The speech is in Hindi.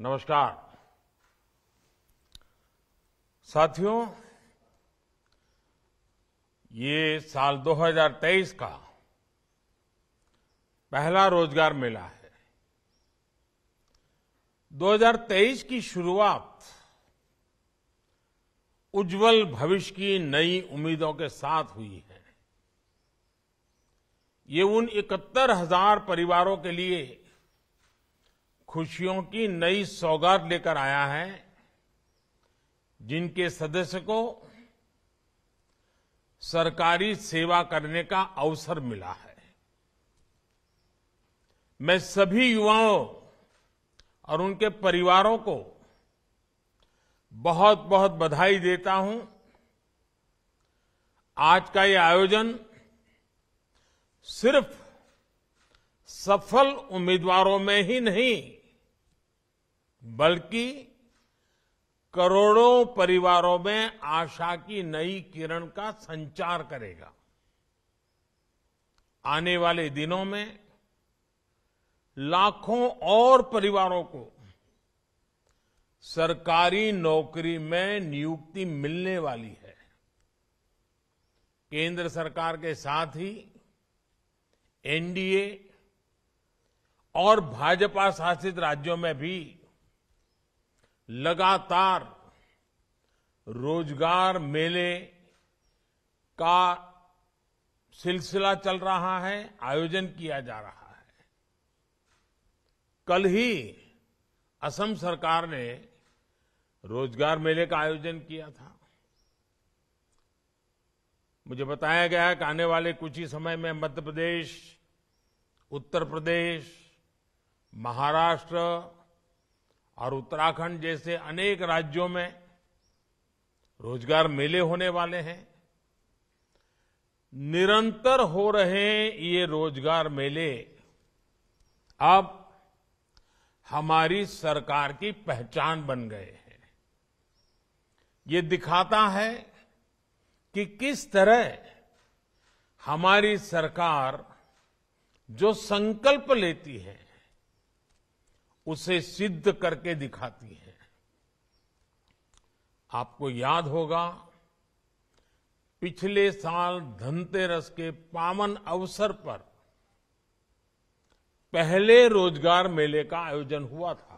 नमस्कार साथियों ये साल 2023 का पहला रोजगार मेला है 2023 की शुरुआत उज्जवल भविष्य की नई उम्मीदों के साथ हुई है ये उन इकहत्तर हजार परिवारों के लिए खुशियों की नई सौगात लेकर आया है जिनके सदस्य को सरकारी सेवा करने का अवसर मिला है मैं सभी युवाओं और उनके परिवारों को बहुत बहुत बधाई देता हूं आज का ये आयोजन सिर्फ सफल उम्मीदवारों में ही नहीं बल्कि करोड़ों परिवारों में आशा की नई किरण का संचार करेगा आने वाले दिनों में लाखों और परिवारों को सरकारी नौकरी में नियुक्ति मिलने वाली है केंद्र सरकार के साथ ही एनडीए और भाजपा शासित राज्यों में भी लगातार रोजगार मेले का सिलसिला चल रहा है आयोजन किया जा रहा है कल ही असम सरकार ने रोजगार मेले का आयोजन किया था मुझे बताया गया कि आने वाले कुछ ही समय में मध्य प्रदेश उत्तर प्रदेश महाराष्ट्र और उत्तराखंड जैसे अनेक राज्यों में रोजगार मेले होने वाले हैं निरंतर हो रहे ये रोजगार मेले अब हमारी सरकार की पहचान बन गए हैं ये दिखाता है कि किस तरह हमारी सरकार जो संकल्प लेती है उसे सिद्ध करके दिखाती है आपको याद होगा पिछले साल धनतेरस के पावन अवसर पर पहले रोजगार मेले का आयोजन हुआ था